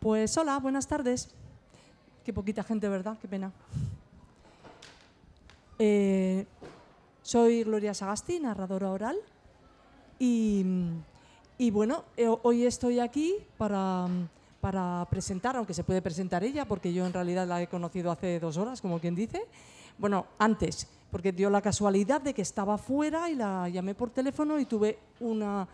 Pues hola, buenas tardes. Qué poquita gente, ¿verdad? Qué pena. Eh, soy Gloria Sagasti, narradora oral. Y, bueno, eh, hoy estoy aquí para, para, presentar, aunque se puede presentar ella, porque yo en realidad la he conocido hace dos horas, como quien dice. Bueno, antes, porque dio la casualidad de que estaba fuera y la llamé por teléfono y tuve una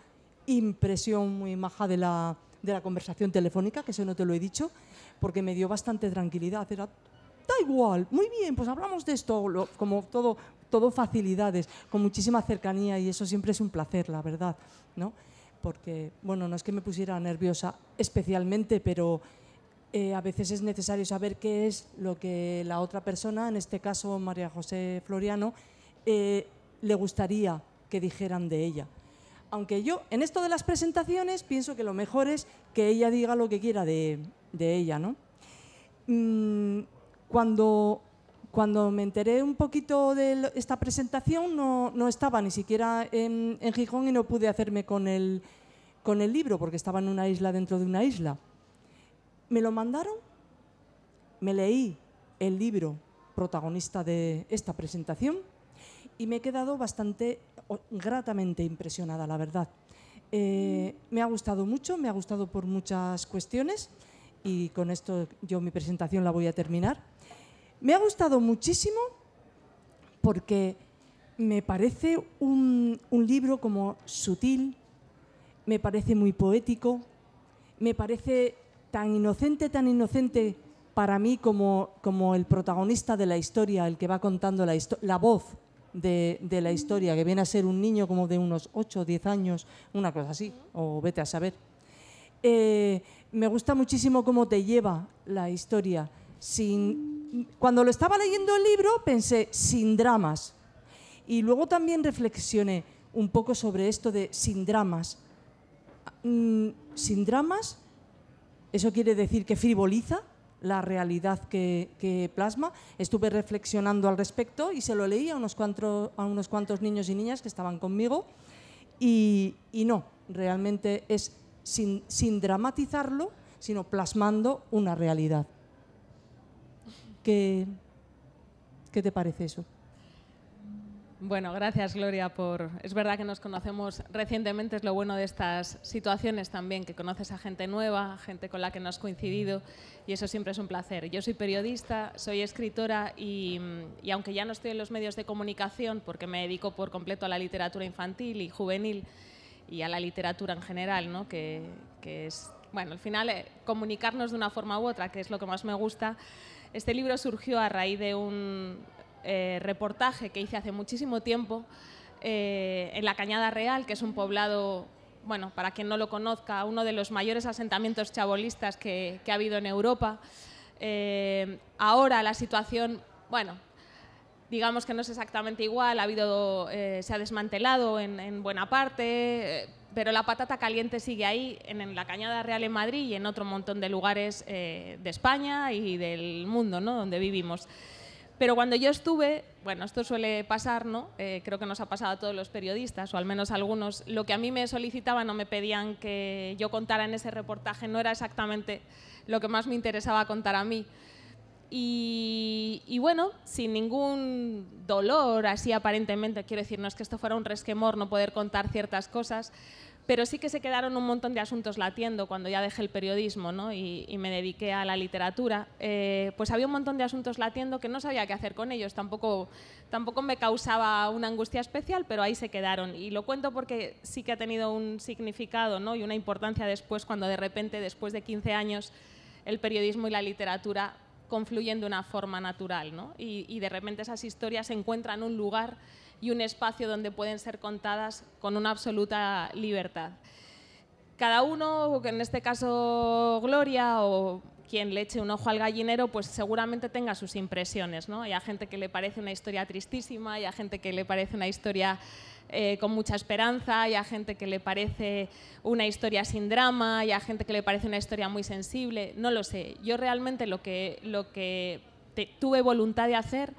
impresión muy maja de la, de la conversación telefónica, que eso no te lo he dicho, porque me dio bastante tranquilidad. Era, da igual, muy bien, pues hablamos de esto, como todo, todo facilidades, con muchísima cercanía y eso siempre es un placer, la verdad, ¿no? Porque, bueno, no es que me pusiera nerviosa especialmente, pero eh, a veces es necesario saber qué es lo que la otra persona, en este caso María José Floriano, eh, le gustaría que dijeran de ella. Aunque yo, en esto de las presentaciones, pienso que lo mejor es que ella diga lo que quiera de, ella, ¿no? Mm, cuando, cuando me enteré un poquito de esta presentación, no, no estaba ni siquiera en, en, Gijón y no pude hacerme con el, con el libro, porque estaba en una isla dentro de una isla. Me lo mandaron, me leí el libro protagonista de esta presentación y me he quedado bastante gratamente impresionada, la verdad. Eh, mm. me ha gustado mucho, me ha gustado por muchas cuestiones y con esto yo mi presentación la voy a terminar. Me ha gustado muchísimo porque me parece un, libro como sutil, me parece muy poético, me parece tan inocente, tan inocente para mí como, como el protagonista de la historia, el que va contando la, la voz de, la historia, que viene a ser un niño como de unos 8 o 10 años, una cosa así, o vete a saber. Eh, me gusta muchísimo cómo te lleva la historia. Sin, cuando lo estaba leyendo el libro pensé, sin dramas. Y luego también reflexioné un poco sobre esto de sin dramas. Mm, ¿Sin dramas? ¿Eso quiere decir que frivoliza? la realidad que, plasma. Estuve reflexionando al respecto y se lo leí a unos, cuantos, a unos cuantos niños y niñas que estaban conmigo y, no, realmente es sin, dramatizarlo, sino plasmando una realidad. ¿Qué, ¿Qué te parece eso? Bueno, gracias Gloria por... Es verdad que nos conocemos recientemente, es lo bueno de estas situaciones también, que conoces a gente nueva, gente con la que no has coincidido y eso siempre es un placer. Yo soy periodista, soy escritora y, aunque ya no estoy en los medios de comunicación porque me dedico por completo a la literatura infantil y juvenil y a la literatura en general, ¿no? que, es, bueno, al final eh, comunicarnos de una forma u otra, que es lo que más me gusta. Este libro surgió a raíz de un, eh, reportaje que hice hace muchísimo tiempo eh, en la Cañada Real, que es un poblado, bueno, para quien no lo conozca, uno de los mayores asentamientos chabolistas que, ha habido en Europa. Eh, ahora la situación, bueno, digamos que no es exactamente igual, ha habido, se ha desmantelado en, buena parte, pero la patata caliente sigue ahí, en, en, la Cañada Real en Madrid y en otro montón de lugares de España y del mundo, ¿no? Donde vivimos. Pero cuando yo estuve, bueno, esto suele pasar, ¿no? Eh, creo que nos ha pasado a todos los periodistas, o al menos a algunos, lo que a mí me solicitaban o me pedían que yo contara en ese reportaje no era exactamente lo que más me interesaba contar a mí. Y, y, bueno, sin ningún dolor, así aparentemente, quiero decir, no es que esto fuera un resquemor no poder contar ciertas cosas, pero sí que se quedaron un montón de asuntos latiendo cuando ya dejé el periodismo ¿no? y, me dediqué a la literatura. Eh, pues había un montón de asuntos latiendo que no sabía qué hacer con ellos, tampoco, tampoco me causaba una angustia especial, pero ahí se quedaron. Y lo cuento porque sí que ha tenido un significado ¿no? y una importancia después, cuando de repente, después de 15 años, el periodismo y la literatura confluyen de una forma natural. ¿no? Y, y de repente esas historias encuentran un lugar y un espacio donde pueden ser contadas con una absoluta libertad. Cada uno, en este caso Gloria o quien le eche un ojo al gallinero, pues seguramente tenga sus impresiones, ¿no? Hay gente que le parece una historia tristísima, hay gente que le parece una historia eh, con mucha esperanza, hay gente que le parece una historia sin drama, hay gente que le parece una historia muy sensible, no lo sé. Yo realmente lo que, lo que tuve voluntad de hacer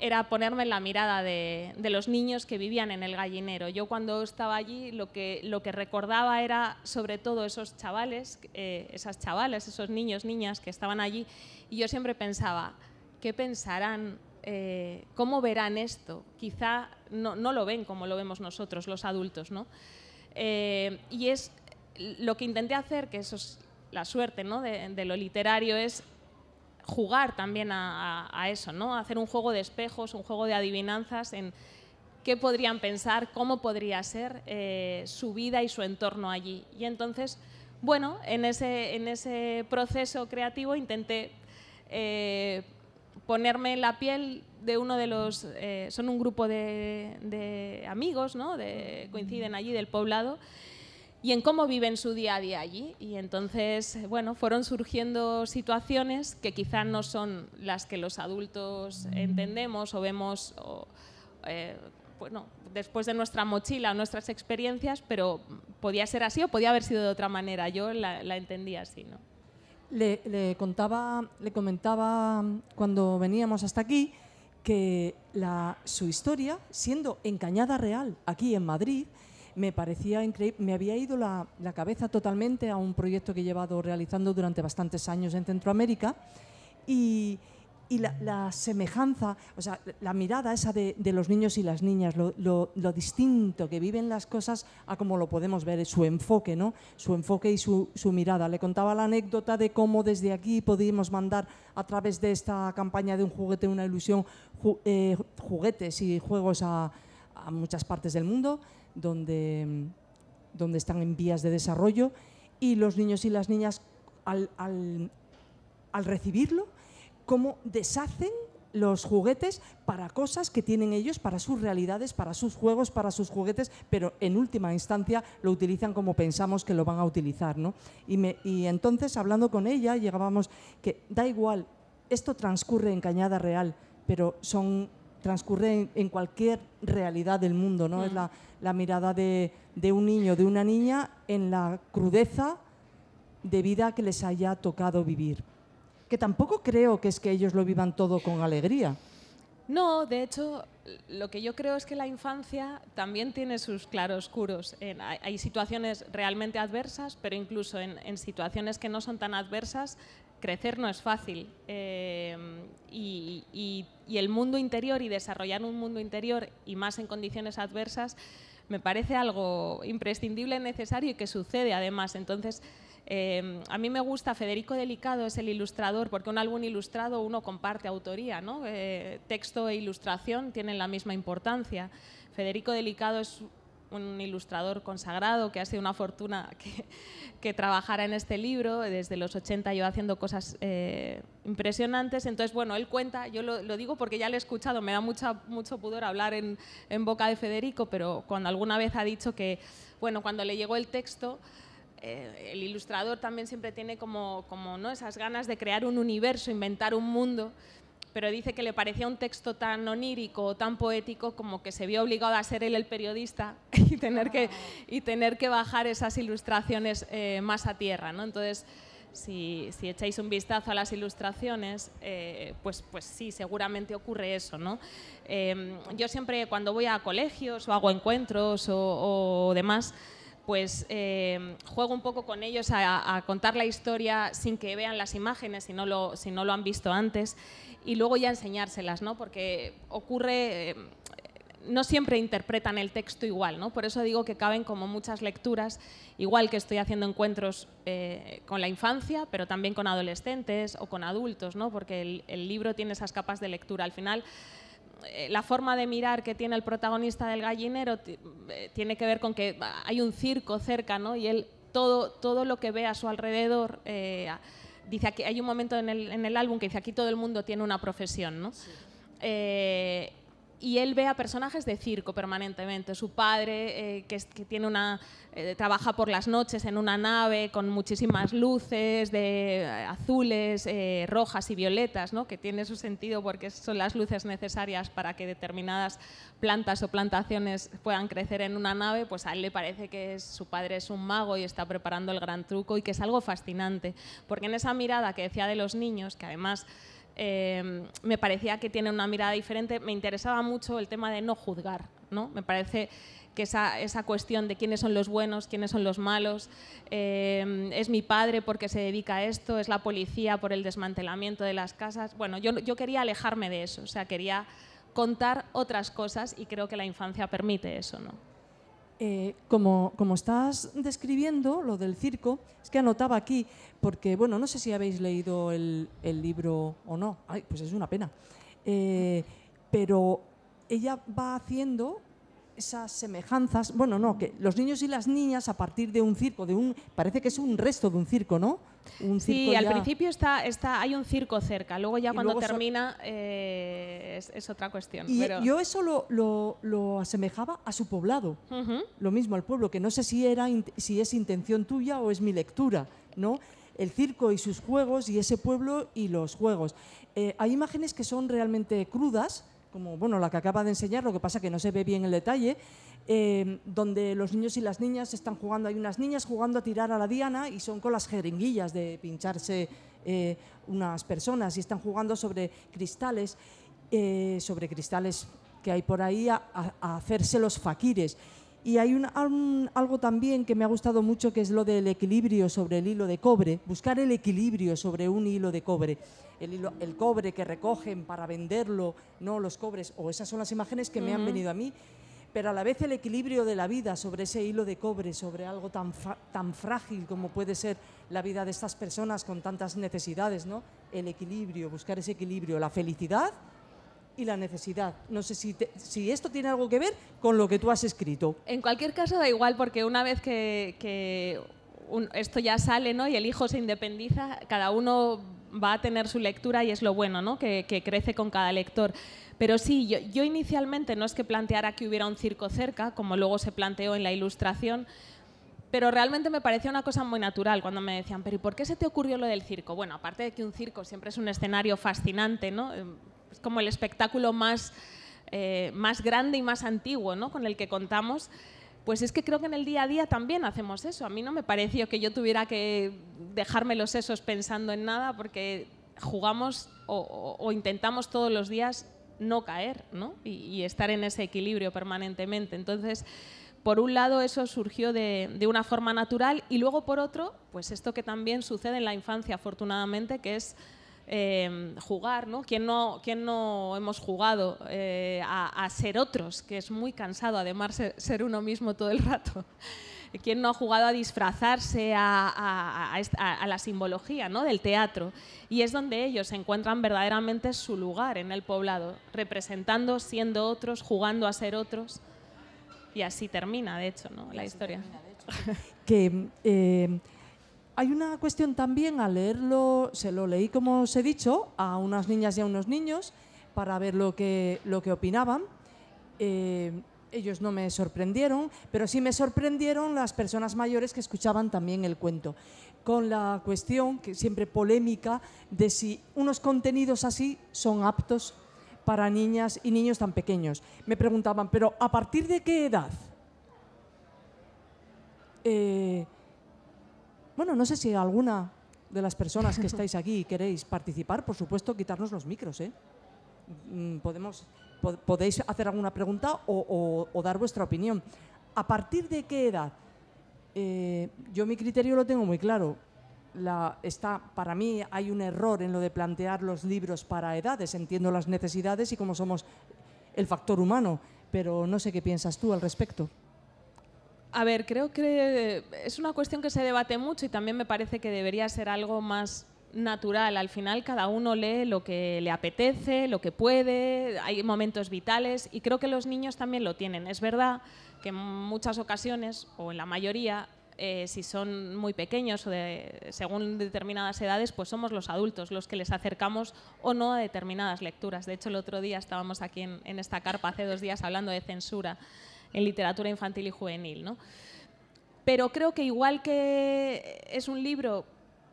era ponerme en la mirada de, los niños que vivían en el gallinero. Yo cuando estaba allí lo que, recordaba era sobre todo esos chavales, eh, esas chavales, esos niños, niñas que estaban allí y yo siempre pensaba, ¿qué pensarán? Eh, ¿Cómo verán esto? Quizá no, lo ven como lo vemos nosotros, los adultos, ¿no? Eh, y es lo que intenté hacer, que eso es la suerte ¿no? de lo literario, es jugar también a, eso, ¿no? hacer un juego de espejos, un juego de adivinanzas en qué podrían pensar, cómo podría ser eh, su vida y su entorno allí. Y entonces, bueno, en ese, en ese proceso creativo intenté eh, ponerme la piel de uno de los... Eh, son un grupo de, amigos, ¿no? coinciden allí del poblado y en cómo viven su día a día allí. Y entonces, bueno, fueron surgiendo situaciones que quizás no son las que los adultos entendemos o vemos, eh, bueno, después de nuestra mochila o nuestras experiencias, pero podía ser así o podía haber sido de otra manera. Yo la, la entendía así, ¿no? Le, contaba, le comentaba cuando veníamos hasta aquí que la, su historia, siendo encañada Real, aquí en Madrid, me parecía increíble, me había ido la, cabeza totalmente a un proyecto que he llevado realizando durante bastantes años en Centroamérica y, la, semejanza, o sea, la mirada esa de, los niños y las niñas, lo, distinto que viven las cosas a como lo podemos ver, su enfoque, ¿no? Su enfoque y su, mirada. Le contaba la anécdota de cómo desde aquí podíamos mandar a través de esta campaña de un juguete, una ilusión, eh, juguetes y juegos a muchas partes del mundo donde, mm, donde están en vías de desarrollo y los niños y las niñas al, recibirlo, cómo deshacen los juguetes para cosas que tienen ellos, para sus realidades, para sus juegos, para sus juguetes, pero en última instancia lo utilizan como pensamos que lo van a utilizar. ¿no? Y, y, entonces, hablando con ella, llegábamos que da igual, esto transcurre en Cañada Real, pero son transcurre en, cualquier realidad del mundo, ¿no? Es mm. la, mirada de, un niño, de una niña, en la crudeza de vida que les haya tocado vivir. Que tampoco creo que es que ellos lo vivan todo con alegría. No, de hecho, lo que yo creo es que la infancia también tiene sus claroscuros. hay, situaciones realmente adversas, pero incluso en situaciones que no son tan adversas, crecer no es fácil eh, y, el mundo interior y desarrollar un mundo interior y más en condiciones adversas me parece algo imprescindible, necesario y que sucede además. Entonces, eh, a mí me gusta, Federico Delicado es el ilustrador, porque un álbum ilustrado uno comparte autoría, ¿no? Eh, texto e ilustración tienen la misma importancia. Federico Delicado es un ilustrador consagrado que ha sido una fortuna que, trabajara en este libro, desde los 80 yo haciendo cosas eh, impresionantes. Entonces, bueno, él cuenta, yo lo, digo porque ya le he escuchado, me da mucho pudor hablar en, boca de Federico, pero cuando alguna vez ha dicho que, bueno, cuando le llegó el texto, eh, el ilustrador también siempre tiene como, como ¿no? esas ganas de crear un universo, inventar un mundo pero dice que le parecía un texto tan onírico o tan poético como que se vio obligado a ser él el periodista y tener que, ah. y tener que bajar esas ilustraciones eh, más a tierra. ¿no? Entonces, si, echáis un vistazo a las ilustraciones, eh, pues, pues sí, seguramente ocurre eso. ¿no? Eh, yo siempre cuando voy a colegios o hago encuentros o demás, pues eh, juego un poco con ellos a, contar la historia sin que vean las imágenes si no lo, si no lo han visto antes y luego ya enseñárselas, ¿no? Porque ocurre... Eh, no siempre interpretan el texto igual, ¿no? Por eso digo que caben como muchas lecturas, igual que estoy haciendo encuentros eh, con la infancia, pero también con adolescentes o con adultos, ¿no? Porque el libro tiene esas capas de lectura. Al final, eh, la forma de mirar que tiene el protagonista del gallinero eh, tiene que ver con que ah, hay un circo cerca, ¿no? Y él todo, todo lo que ve a su alrededor, eh, dice que hay un momento en el, álbum que dice aquí todo el mundo tiene una profesión, ¿no? y él ve a personajes de circo permanentemente. Su padre, eh, que, tiene una, eh, trabaja por las noches en una nave con muchísimas luces de eh, azules, rojas y violetas, ¿no? que tiene su sentido porque son las luces necesarias para que determinadas plantas o plantaciones puedan crecer en una nave, pues a él le parece que su padre es un mago y está preparando el gran truco y que es algo fascinante, porque en esa mirada que decía de los niños, que además Em, me parecía que tiene una mirada diferente. Me interesaba mucho el tema de no juzgar, ¿no? Me parece que esa, cuestión de quiénes son los buenos, quiénes son los malos, em, es mi padre porque se dedica a esto, es la policía por el desmantelamiento de las casas. Bueno, yo, yo quería alejarme de eso, o sea, quería contar otras cosas y creo que la infancia permite eso, ¿no? Eh, como, como, estás describiendo lo del circo, es que anotaba aquí, porque, bueno, no sé si habéis leído el, libro o no, Ay, pues es una pena, eh, pero ella va haciendo esas semejanzas, bueno, no, que los niños y las niñas a partir de un circo, de un, parece que es un resto de un circo, ¿no? sí, al principio está, está, hay un circo cerca, luego ya cuando termina eh, es, otra cuestión. Y yo eso lo, lo, asemejaba a su poblado, lo mismo al pueblo, que no sé si, era, si es intención tuya o es mi lectura, ¿no? El circo y sus juegos y ese pueblo y los juegos. Eh, hay imágenes que son realmente crudas, como bueno, la que acaba de enseñar, lo que pasa que no se ve bien el detalle, em, donde los niños y las niñas están jugando, hay unas niñas jugando a tirar a la diana y son con las jeringuillas de pincharse eh, unas personas y están jugando sobre cristales, eh, sobre cristales que hay por ahí a, hacerse los faquires. Y hay ah, un, algo también que me ha gustado mucho, que es lo del equilibrio sobre el hilo de cobre, buscar el equilibrio sobre un hilo de cobre. El, hilo, el cobre que recogen para venderlo, no los cobres, o esas son las imágenes que me han venido a mí, pero a la vez el equilibrio de la vida sobre ese hilo de cobre, sobre algo tan, tan frágil como puede ser la vida de estas personas con tantas necesidades, ¿no? El equilibrio, buscar ese equilibrio, la felicidad y la necesidad. No sé si, si esto tiene algo que ver con lo que tú has escrito. En cualquier caso, da igual, porque una vez que, que esto ya sale ¿no? y el hijo se independiza, cada uno va a tener su lectura y es lo bueno, ¿no? que, que crece con cada lector. Pero sí, yo, yo inicialmente no es que planteara que hubiera un circo cerca, como luego se planteó en la ilustración, pero realmente me parecía una cosa muy natural cuando me decían, pero ¿y por qué se te ocurrió lo del circo? Bueno, aparte de que un circo siempre es un escenario fascinante, ¿no? Em, como el espectáculo más, eh, más grande y más antiguo ¿no? con el que contamos. Pues es que creo que en el día a día también hacemos eso. A mí no me pareció que yo tuviera que dejarme los sesos pensando en nada porque jugamos o, intentamos todos los días no caer ¿no? Y, y, estar en ese equilibrio permanentemente. Entonces, por un lado eso surgió de, de, una forma natural y luego por otro, pues esto que también sucede en la infancia afortunadamente, que es Em, jugar, ¿no? ¿Quién no, quién no hemos jugado eh, a, ser otros? Que es muy cansado, además, ser, uno mismo todo el rato. ¿Quién no ha jugado a disfrazarse a, la simbología ¿no? del teatro? Y es donde ellos encuentran verdaderamente su lugar en el poblado, representando, siendo otros, jugando a ser otros. Y así termina, de hecho, ¿no? la historia. que em, hay una cuestión también al leerlo, se lo leí como os he dicho a unas niñas y a unos niños para ver lo que, lo que opinaban. Eh, ellos no me sorprendieron, pero sí me sorprendieron las personas mayores que escuchaban también el cuento, con la cuestión, que siempre polémica, de si unos contenidos así son aptos para niñas y niños tan pequeños. Me preguntaban, pero ¿a partir de qué edad? Eh, bueno, no sé si alguna de las personas que estáis aquí queréis participar, por supuesto, quitarnos los micros. ¿eh? Mm, podemos, podéis hacer alguna pregunta o, dar vuestra opinión. ¿A partir de qué edad? Eh, yo mi criterio lo tengo muy claro. La, está, para mí hay un error en lo de plantear los libros para edades. Entiendo las necesidades y cómo somos el factor humano, pero no sé qué piensas tú al respecto. A ver, creo que es una cuestión que se debate mucho y también me parece que debería ser algo más natural. Al final cada uno lee lo que le apetece, lo que puede, hay momentos vitales y creo que los niños también lo tienen. Es verdad que en muchas ocasiones, o en la mayoría, eh, si son muy pequeños o según determinadas edades, pues somos los adultos los que les acercamos o no a determinadas lecturas. De hecho, el otro día estábamos aquí en, en esta carpa, hace dos días, hablando de censura en literatura infantil y juvenil. Pero creo que igual que es un libro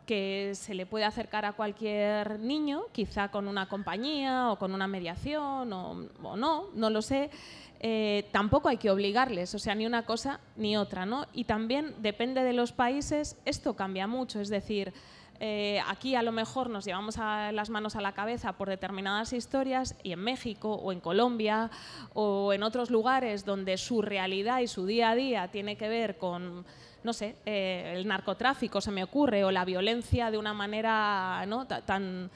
que se le puede acercar a cualquier niño, quizá con una compañía o con una mediación o, no, no lo sé, eh, tampoco hay que obligarles, o sea, ni una cosa ni otra, Y también depende de los países, esto cambia mucho, es decir, eh, aquí a lo mejor nos llevamos las manos a la cabeza por determinadas historias y en México o en Colombia o en otros lugares donde su realidad y su día a día tiene que ver con no sé, eh, el narcotráfico se me ocurre o la violencia de una manera ¿no? tan,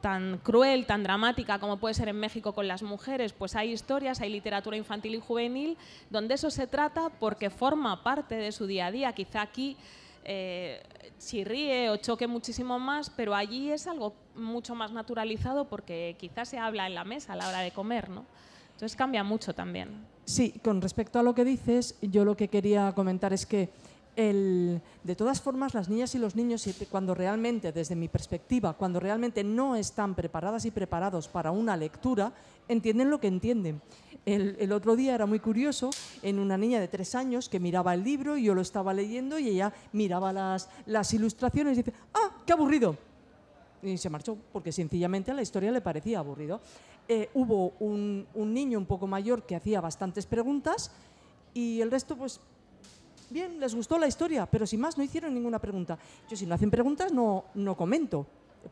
tan cruel, tan dramática como puede ser en México con las mujeres, pues hay historias, hay literatura infantil y juvenil donde eso se trata porque forma parte de su día a día. Quizá aquí eh, si ríe o choque muchísimo más, pero allí es algo mucho más naturalizado porque quizás se habla en la mesa a la hora de comer, ¿no? Entonces cambia mucho también. Sí, con respecto a lo que dices, yo lo que quería comentar es que el, de todas formas, las niñas y los niños, cuando realmente, desde mi perspectiva, cuando realmente no están preparadas y preparados para una lectura, entienden lo que entienden. El, otro día era muy curioso en una niña de tres años que miraba el libro y yo lo estaba leyendo y ella miraba las, las ilustraciones y dice, ¡ah, qué aburrido! Y se marchó porque sencillamente la historia le parecía aburrido. Eh, hubo un, un niño un poco mayor que hacía bastantes preguntas y el resto pues bien, les gustó la historia, pero sin más no hicieron ninguna pregunta. Yo si no hacen preguntas no, no comento.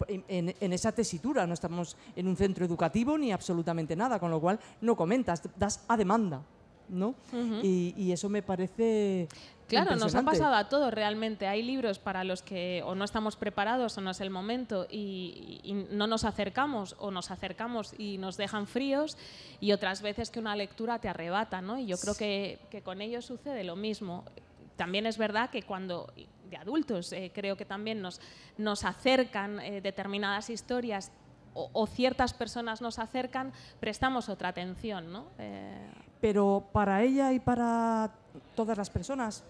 en, esa tesitura no estamos en un centro educativo ni absolutamente nada, con lo cual no comentas, das a demanda. ¿no? y, eso me parece... Claro, nos ha pasado a todos realmente. Hay libros para los que o no estamos preparados o no es el momento y, no nos acercamos o nos acercamos y nos dejan fríos y otras veces que una lectura te arrebata, Y yo creo que, con ello sucede lo mismo también es verdad que cuando de adultos eh, creo que también nos, nos acercan eh, determinadas historias o, ciertas personas nos acercan, prestamos otra atención ¿no? Eh, pero para ella y para todas las personas,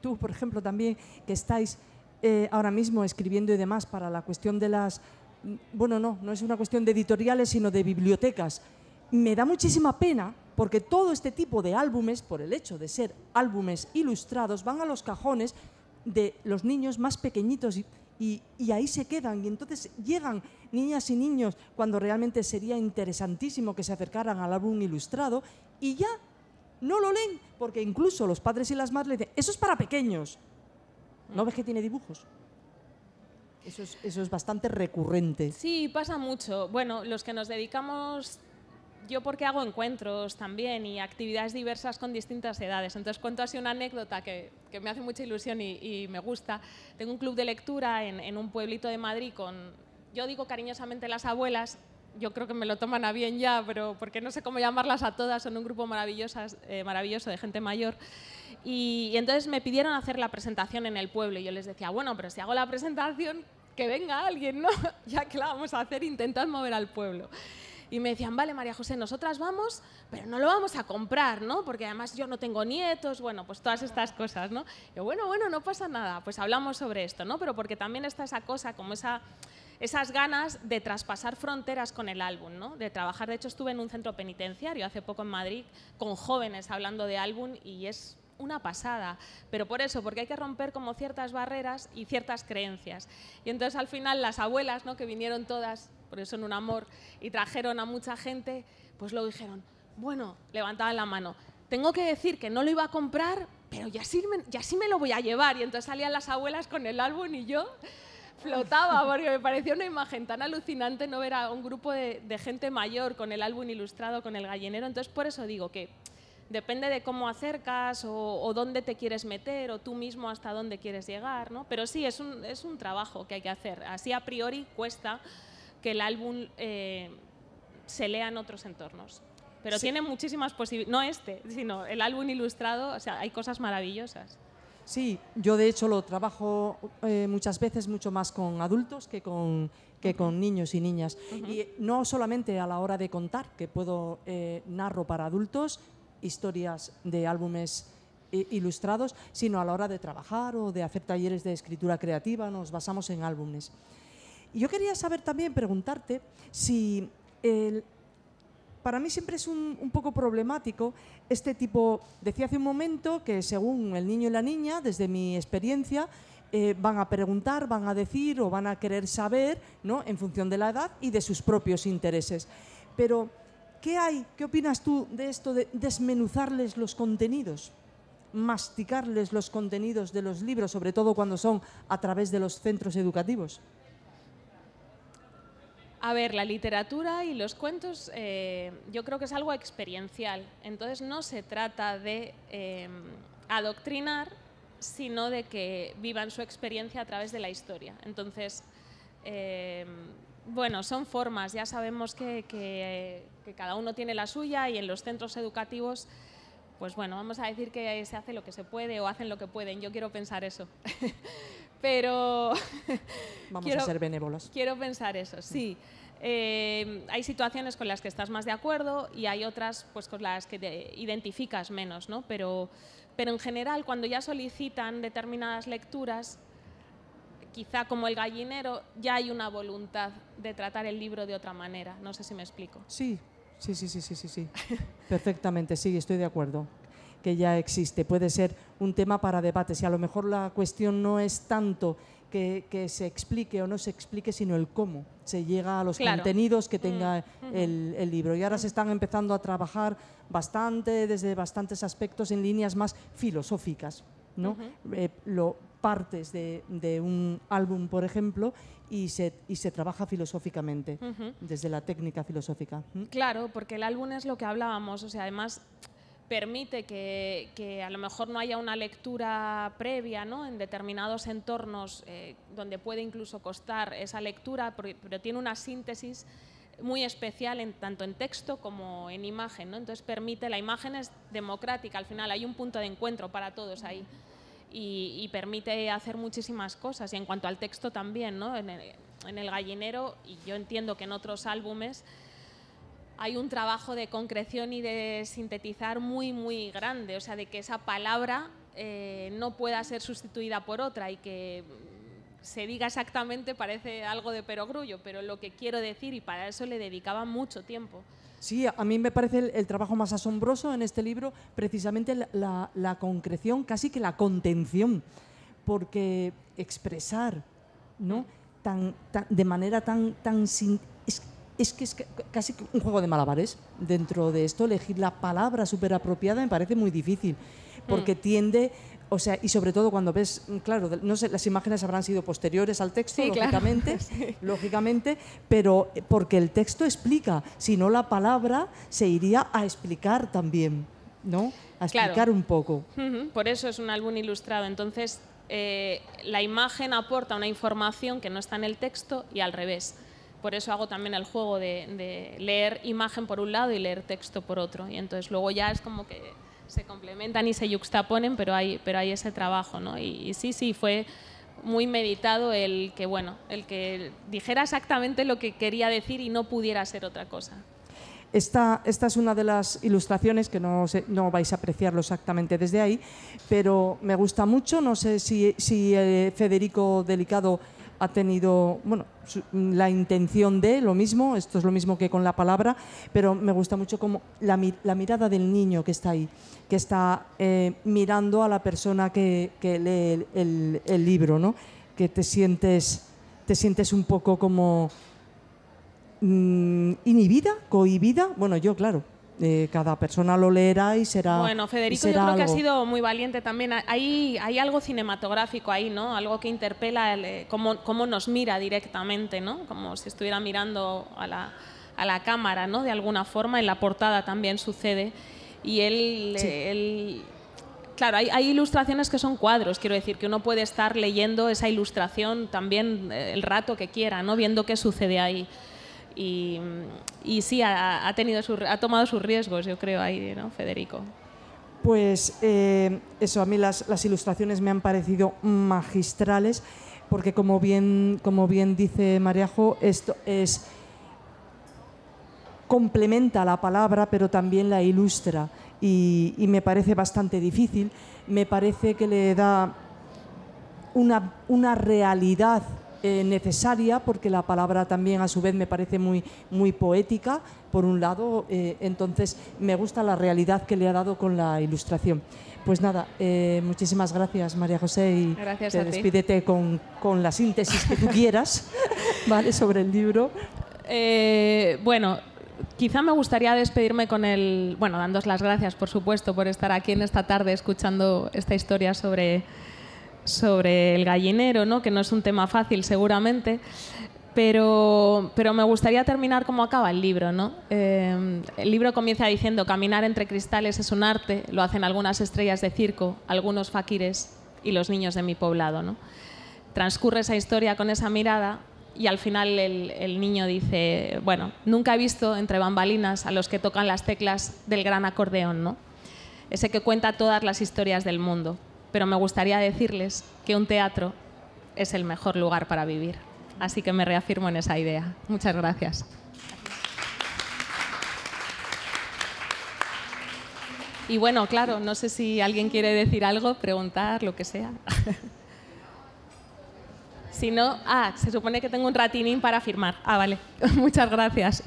tú, por ejemplo, también, que estáis eh, ahora mismo escribiendo y demás para la cuestión de las... Mm, bueno, no, no es una cuestión de editoriales, sino de bibliotecas. Me da muchísima pena porque todo este tipo de álbumes, por el hecho de ser álbumes ilustrados, van a los cajones de los niños más pequeñitos y y, ahí se quedan. Y entonces llegan niñas y niños cuando realmente sería interesantísimo que se acercaran al álbum ilustrado y ya no lo leen, porque incluso los padres y las madres le dicen, eso es para pequeños. ¿No mm. ves que tiene dibujos? Eso es, eso es bastante recurrente. Sí, pasa mucho. Bueno, los que nos dedicamos yo porque hago encuentros también y actividades diversas con distintas edades. Entonces cuento así una anécdota que, que me hace mucha ilusión y, me gusta. Tengo un club de lectura en, en, un pueblito de Madrid con, yo digo cariñosamente las abuelas, yo creo que me lo toman a bien ya, pero porque no sé cómo llamarlas a todas, son un grupo maravillosas, eh, maravilloso de gente mayor. Y, y entonces me pidieron hacer la presentación en el pueblo y yo les decía, bueno, pero si hago la presentación, que venga alguien, ¿no? ya que la vamos a hacer, intentad mover al pueblo y me decían, vale, María José, nosotras vamos, pero no lo vamos a comprar, ¿no? Porque además yo no tengo nietos, bueno, pues todas estas cosas, ¿no? Y bueno, bueno, no pasa nada, pues hablamos sobre esto, ¿no? Pero porque también está esa cosa, como esa esas ganas de traspasar fronteras con el álbum, ¿no? de trabajar. De hecho, estuve en un centro penitenciario hace poco en Madrid con jóvenes hablando de álbum y es una pasada, pero por eso, porque hay que romper como ciertas barreras y ciertas creencias. Y entonces al final las abuelas, ¿no? que vinieron todas por eso en un amor, y trajeron a mucha gente, pues lo dijeron, bueno, levantaban la mano, tengo que decir que no lo iba a comprar, pero ya sí, ya sí me lo voy a llevar. Y entonces salían las abuelas con el álbum y yo flotaba, porque me parecía una imagen tan alucinante no ver a un grupo de, gente mayor con el álbum ilustrado, con el gallinero. Entonces, por eso digo que depende de cómo acercas o, dónde te quieres meter o tú mismo hasta dónde quieres llegar, ¿no? Pero sí, es un, es un trabajo que hay que hacer. Así a priori cuesta, que el álbum eh, se lea en otros entornos. Pero tiene muchísimas posibilidades, no este, sino el álbum ilustrado, o sea, hay cosas maravillosas. Sí, yo de hecho lo trabajo eh, muchas veces mucho más con adultos que con, que con niños y niñas. Y no solamente a la hora de contar, que puedo eh, narro para adultos historias de álbumes ilustrados, sino a la hora de trabajar o de hacer talleres de escritura creativa, nos basamos en álbumes yo quería saber también, preguntarte, si para mí siempre es un, poco problemático este tipo, decía hace un momento que según el niño y la niña, desde mi experiencia, eh, van a preguntar, van a decir o van a querer saber, ¿no? En función de la edad y de sus propios intereses. Pero, ¿qué hay? ¿Qué opinas tú de esto de desmenuzarles los contenidos? Masticarles los contenidos de los libros, sobre todo cuando son a través de los centros educativos. A ver, la literatura y los cuentos eh, yo creo que es algo experiencial, entonces no se trata de eh, adoctrinar, sino de que vivan su experiencia a través de la historia. Entonces, eh, bueno, son formas, ya sabemos que, cada uno tiene la suya y en los centros educativos, pues bueno, vamos a decir que se hace lo que se puede o hacen lo que pueden, yo quiero pensar eso. pero... Vamos quiero, a ser benévolos. Quiero pensar eso, sí. Eh, hay situaciones con las que estás más de acuerdo y hay otras pues, con las que te identificas menos, ¿no? Pero, pero en general, cuando ya solicitan determinadas lecturas, quizá como el gallinero, ya hay una voluntad de tratar el libro de otra manera. No sé si me explico. Sí, sí, sí, sí, sí, sí. Perfectamente, sí, estoy de acuerdo que ya existe. Puede ser un tema para debate. Si a lo mejor la cuestión no es tanto que, se explique o no se explique, sino el cómo se llega a los contenidos que mm, tenga el, libro. Y ahora se están empezando a trabajar bastante, desde bastantes aspectos, en líneas más filosóficas. ¿no? Eh, lo, partes de, un álbum, por ejemplo, y se, y se trabaja filosóficamente, desde la técnica filosófica. ¿Mm? Claro, porque el álbum es lo que hablábamos, o sea, además permite que, a lo mejor no haya una lectura previa ¿no? en determinados entornos eh, donde puede incluso costar esa lectura, pero, tiene una síntesis muy especial en, tanto en texto como en imagen. ¿no? Entonces permite, la imagen es democrática, al final hay un punto de encuentro para todos ahí y, permite hacer muchísimas cosas. Y en cuanto al texto también, ¿no? en, en el gallinero, y yo entiendo que en otros álbumes, hay un trabajo de concreción y de sintetizar muy, muy grande, o sea, de que esa palabra eh, no pueda ser sustituida por otra y que mm, se diga exactamente parece algo de perogrullo, pero lo que quiero decir, y para eso le dedicaba mucho tiempo. Sí, a mí me parece el, trabajo más asombroso en este libro, precisamente la, concreción, casi que la contención, porque expresar ¿no? Mm. de manera tan, tan es que es casi un juego de malabares. Dentro de esto, elegir la palabra súper apropiada me parece muy difícil, porque mm. tiende, o sea, y sobre todo cuando ves, claro, no sé, las imágenes habrán sido posteriores al texto, lógicamente, lógicamente, pero eh, porque el texto explica, si no la palabra se iría a explicar también, ¿no? A explicar un poco. Por eso es un álbum ilustrado, entonces... Eh, la imagen aporta una información que no está en el texto y al revés por eso hago también el juego de, leer imagen por un lado y leer texto por otro. Y entonces luego ya es como que se complementan y se yuxtaponen, pero hay, pero hay ese trabajo, ¿no? Y, sí, sí, fue muy meditado el que, bueno, el que dijera exactamente lo que quería decir y no pudiera ser otra cosa. Esta, esta, es una de las ilustraciones que no, no, vais a apreciarlo exactamente desde ahí, pero me gusta mucho. No sé si, eh, Federico Delicado ha tenido, bueno, mm, la intención de lo mismo, esto es lo mismo que con la palabra, pero me gusta mucho como la, mirada del niño que está ahí, que está eh, mirando a la persona que, lee el, libro, ¿no? Que te sientes, te sientes un poco como mm, inhibida, cohibida, bueno, yo claro, eh, cada persona lo leerá y será. Bueno, Federico, yo creo que ha sido muy valiente también. Hay, hay algo cinematográfico ahí, ¿no? Algo que interpela eh, cómo, nos mira directamente, ¿no? Como si estuviera mirando a la, a cámara, ¿no? De alguna forma, en la portada también sucede. Y eh, él, claro, hay, hay, ilustraciones que son cuadros, quiero decir, que uno puede estar leyendo esa ilustración también el rato que quiera, ¿no? Viendo qué sucede ahí. Y, sí, ha, tenido ha tomado sus riesgos, yo creo, ahí, Federico? Pues eh, eso, a mí las, ilustraciones me han parecido magistrales, porque como bien, como bien dice Mariajo, esto es complementa la palabra, pero también la ilustra. Y, me parece bastante difícil. Me parece que le da una, una realidad eh, necesaria, porque la palabra también a su vez me parece muy, muy poética, por un lado, eh, entonces me gusta la realidad que le ha dado con la ilustración. Pues nada, eh, muchísimas gracias María José y despídete con, la síntesis que tú quieras ¿vale? sobre el libro. bueno, quizá me gustaría despedirme con el, bueno, dándos las gracias, por supuesto, por estar aquí en esta tarde escuchando esta historia sobre sobre el gallinero, ¿no? que no es un tema fácil seguramente, pero, me gustaría terminar como acaba el libro. ¿no? Eh, el libro comienza diciendo, caminar entre cristales es un arte, lo hacen algunas estrellas de circo, algunos faquires y los niños de mi poblado. Transcurre esa historia con esa mirada y al final el, niño dice, bueno, nunca he visto entre bambalinas a los que tocan las teclas del gran acordeón, ese que cuenta todas las historias del mundo pero me gustaría decirles que un teatro es el mejor lugar para vivir. Así que me reafirmo en esa idea. Muchas gracias. Y bueno, claro, no sé si alguien quiere decir algo, preguntar, lo que sea. si no, ah, se supone que tengo un ratinín para firmar. Ah, vale. Muchas gracias.